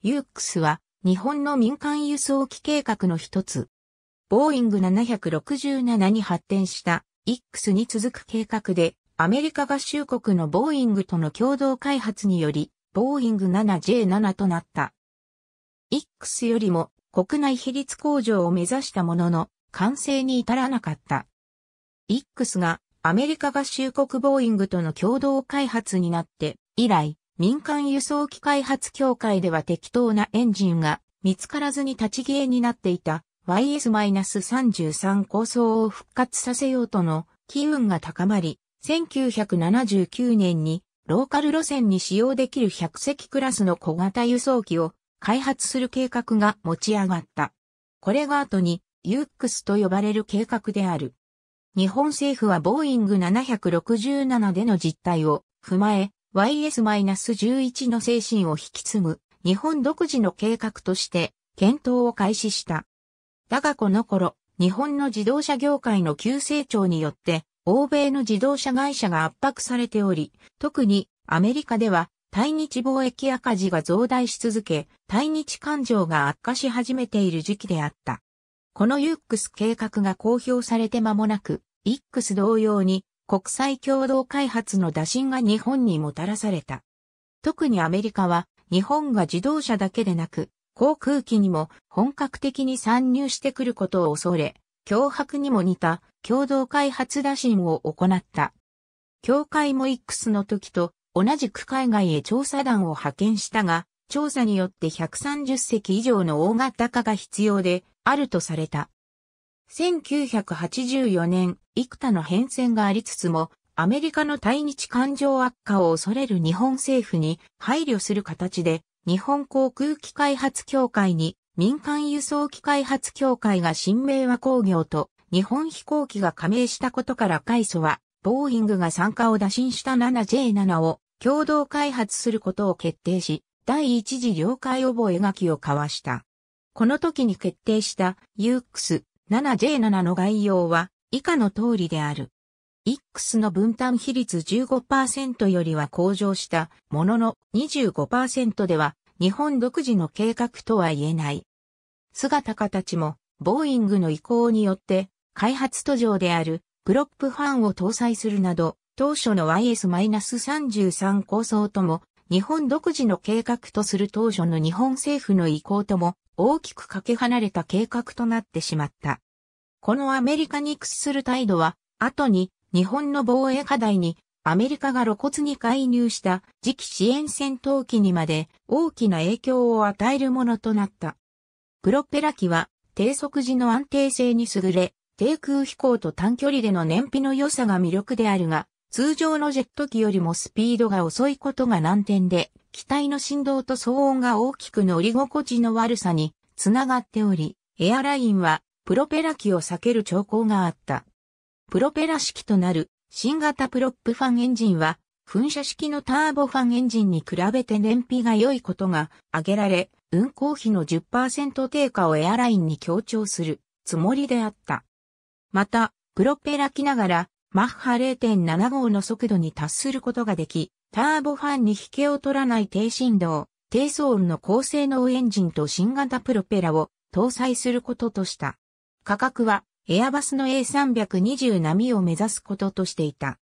ユークスは日本の民間輸送機計画の一つ。ボーイング767に発展した X に続く計画で、アメリカ合衆国のボーイングとの共同開発により、ボーイング 7J7 となった。X よりも国内比率向上を目指したものの、完成に至らなかった。X がアメリカ合衆国ボーイングとの共同開発になって、以来、民間輸送機開発協会では適当なエンジンが見つからずに立ち消えになっていた YS-33 構想を復活させようとの機運が高まり、1979年にローカル路線に使用できる100隻クラスの小型輸送機を開発する計画が持ち上がった。これが後に UX と呼ばれる計画である。日本政府はボーイング767での実態を踏まえ、YS-11 の精神を引き継ぐ日本独自の計画として検討を開始した。だがこの頃、日本の自動車業界の急成長によって欧米の自動車会社が圧迫されており、特にアメリカでは対日貿易赤字が増大し続け、対日感情が悪化し始めている時期であった。このユックス計画が公表されて間もなく、イックス同様に国際共同開発の打診が日本にもたらされた。特にアメリカは日本が自動車だけでなく航空機にも本格的に参入してくることを恐れ、脅迫にも似た共同開発打診を行った。協会も X の時と同じく海外へ調査団を派遣したが、調査によって130隻以上の大型化が必要であるとされた。1984年、幾多の変遷がありつつも、アメリカの対日感情悪化を恐れる日本政府に配慮する形で、日本航空機開発協会に民間輸送機開発協会が新名和工業と日本飛行機が加盟したことから海祖は、ボーイングが参加を打診した 7J7 を共同開発することを決定し、第一次了解覚書を交わした。この時に決定した UX 7J7 の概要は以下の通りである。X の分担比率15%よりは向上したものの25%では日本独自の計画とは言えない。姿形もボーイングの意向によって開発途上であるプロップファンを搭載するなど当初の YS-33 構想とも日本独自の計画とする当初の日本政府の意向とも大きくかけ離れた計画となってしまった。このアメリカに屈する態度は、後に日本の防衛課題にアメリカが露骨に介入した次期支援戦闘機にまで大きな影響を与えるものとなった。プロペラ機は低速時の安定性に優れ、低空飛行と短距離での燃費の良さが魅力であるが、通常のジェット機よりもスピードが遅いことが難点で、機体の振動と騒音が大きく乗り心地の悪さにつながっており、エアラインはプロペラ機を避ける兆候があった。プロペラ式となる新型プロップファンエンジンは噴射式のターボファンエンジンに比べて燃費が良いことが挙げられ、運行費の10%低下をエアラインに強調するつもりであった。また、プロペラ機ながらマッハ0.75の速度に達することができ、ターボファンに引けを取らない低振動、低騒音の高性能エンジンと新型プロペラを搭載することとした。価格はエアバスの A320 波を目指すこととしていた。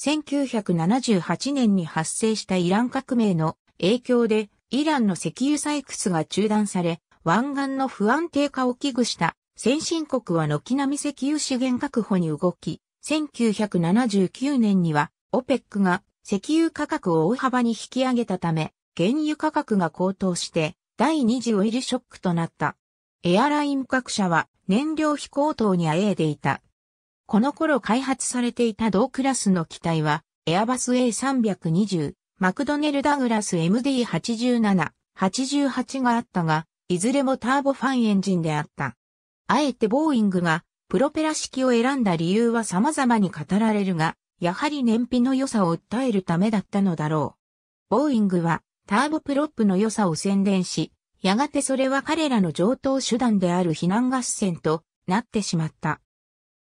1978年に発生したイラン革命の影響でイランの石油採掘が中断され、湾岸の不安定化を危惧した先進国は軒並み石油資源確保に動き、1979年にはオペックが石油価格を大幅に引き上げたため、原油価格が高騰して第二次オイルショックとなった。エアライン各社は燃料費高騰にあえいでいた。この頃開発されていた同クラスの機体は、エアバス A320、マクドネル・ダグラス MD87、88があったが、いずれもターボファンエンジンであった。あえてボーイングがプロペラ式を選んだ理由は様々に語られるが、やはり燃費の良さを訴えるためだったのだろう。ボーイングはターボプロップの良さを宣伝し、やがてそれは彼らの上等手段である避難合戦となってしまった。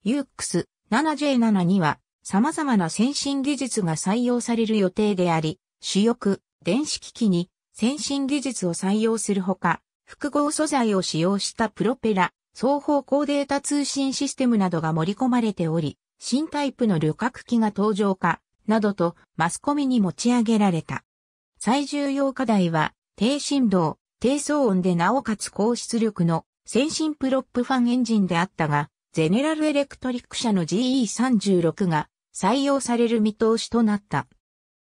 ユークス 7J7 には様々な先進技術が採用される予定であり、主翼、電子機器に先進技術を採用するほか、複合素材を使用したプロペラ、双方向データ通信システムなどが盛り込まれており、新タイプの旅客機が登場か、などとマスコミに持ち上げられた。最重要課題は、低振動、低騒音でなおかつ高出力の先進プロップファンエンジンであったが、ゼネラルエレクトリック社の GE36 が採用される見通しとなった。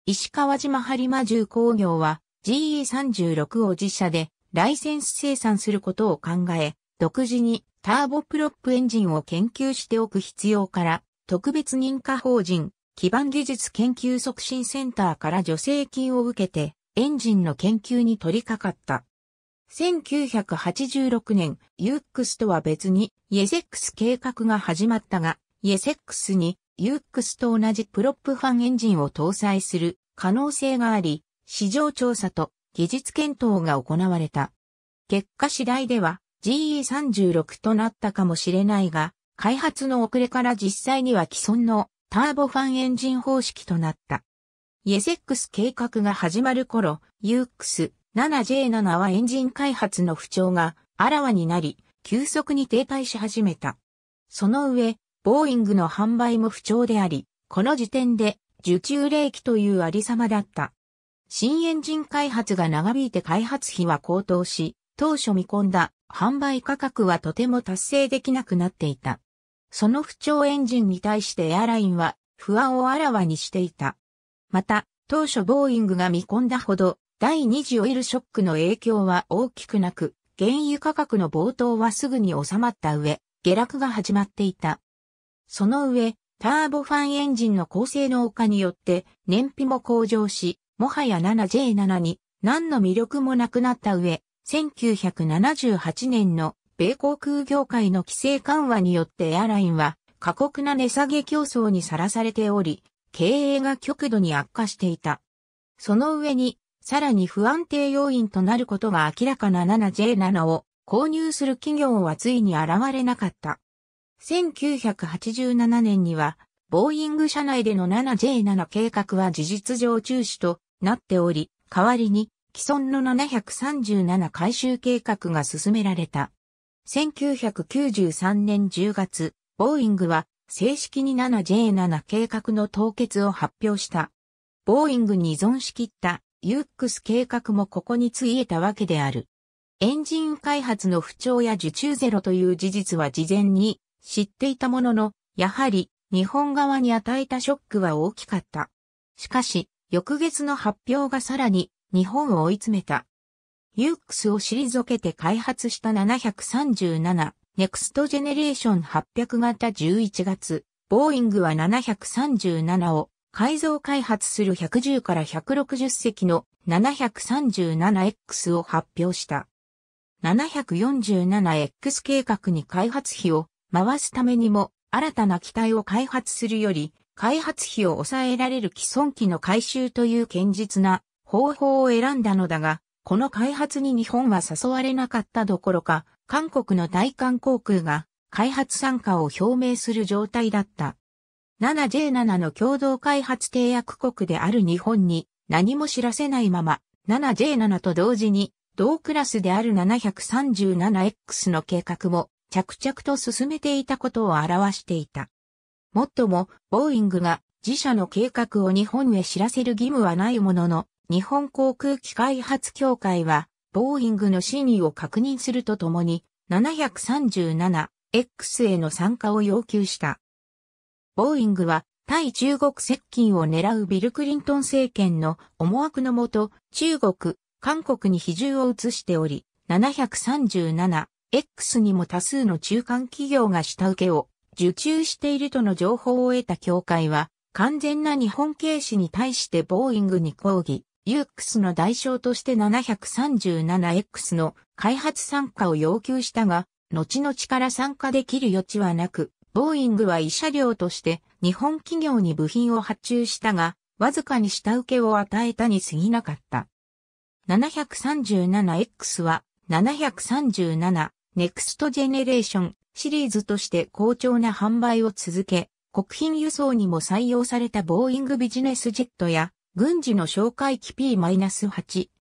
石川島播磨重工業は GE36 を自社でライセンス生産することを考え、独自にターボプロップエンジンを研究しておく必要から特別認可法人、基盤技術研究促進センターから助成金を受けて、エンジンの研究に取り掛かった。1986年、ユークスとは別に、イエセックス計画が始まったが、イエセックスに、ユークスと同じプロップファンエンジンを搭載する可能性があり、市場調査と技術検討が行われた。結果次第では GE36 となったかもしれないが、開発の遅れから実際には既存のターボファンエンジン方式となった。イエセックス計画が始まる頃、UX7J7 はエンジン開発の不調があらわになり、急速に停滞し始めた。その上、ボーイングの販売も不調であり、この時点で受注冷気というありさまだった。新エンジン開発が長引いて開発費は高騰し、当初見込んだ販売価格はとても達成できなくなっていた。その不調エンジンに対してエアラインは不安をあらわにしていた。また、当初ボーイングが見込んだほど、第二次オイルショックの影響は大きくなく、原油価格の暴騰はすぐに収まった上、下落が始まっていた。その上、ターボファンエンジンの高性能化によって燃費も向上し、もはや 7J7 に何の魅力もなくなった上、1978年の米航空業界の規制緩和によってエアラインは過酷な値下げ競争にさらされており、経営が極度に悪化していた。その上に、さらに不安定要因となることが明らかな 7J7 を購入する企業はついに現れなかった。1987年には、ボーイング社内での 7J7 計画は事実上中止となっており、代わりに既存の737回収計画が進められた。1993年10月、ボーイングは正式に 7J7 計画の凍結を発表した。ボーイングに依存しきったユックス計画もここについえたわけである。エンジン開発の不調や受注ゼロという事実は事前に知っていたものの、やはり日本側に与えたショックは大きかった。しかし、翌月の発表がさらに日本を追い詰めた。ユークスを退けて開発した737、ネクストジェネレーション800型11月、ボーイングは737を改造開発する110から160隻の 737X を発表した。747X 計画に開発費を回すためにも新たな機体を開発するより開発費を抑えられる既存機の回収という堅実な方法を選んだのだがこの開発に日本は誘われなかったどころか、韓国の大韓航空が開発参加を表明する状態だった。7J7 の共同開発締約国である日本に何も知らせないまま 7J7 と同時に同クラスである 737X の計画も着々と進めていたことを表していた。もっとも、ボーイングが自社の計画を日本へ知らせる義務はないものの、日本航空機開発協会は、ボーイングの真意を確認するとともに、737X への参加を要求した。ボーイングは、対中国接近を狙うビル・クリントン政権の思惑のもと、中国、韓国に比重を移しており、737X にも多数の中間企業が下請けを受注しているとの情報を得た協会は、完全な日本軽視に対してボーイングに抗議。UX の代償として 737X の開発参加を要求したが、後々から参加できる余地はなく、ボーイングは医者料として日本企業に部品を発注したが、わずかに下請けを与えたに過ぎなかった。737X は 737NEXT ジェネレーションシリーズとして好調な販売を続け、国賓輸送にも採用されたボーイングビジネスジェットや軍事の紹介機 P-8、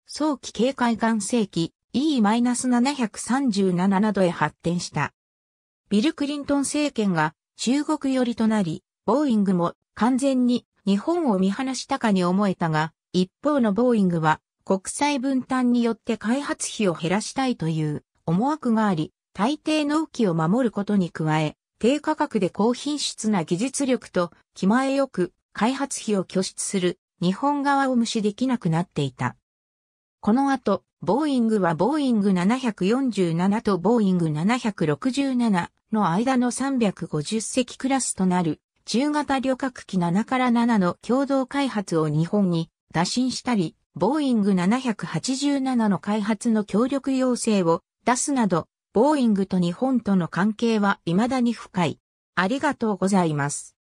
早期警戒艦正機 E-737 などへ発展した。ビル・クリントン政権が中国寄りとなり、ボーイングも完全に日本を見放したかに思えたが、一方のボーイングは国際分担によって開発費を減らしたいという思惑があり、大抵納期を守ることに加え、低価格で高品質な技術力と気前よく開発費を拠出する日本側を無視できなくなっていた。この後、ボーイングはボーイング747とボーイング767の間の350隻クラスとなる中型旅客機7から7の共同開発を日本に打診したり、ボーイング787の開発の協力要請を出すなど、ボーイングと日本との関係は未だに深い。ありがとうございます。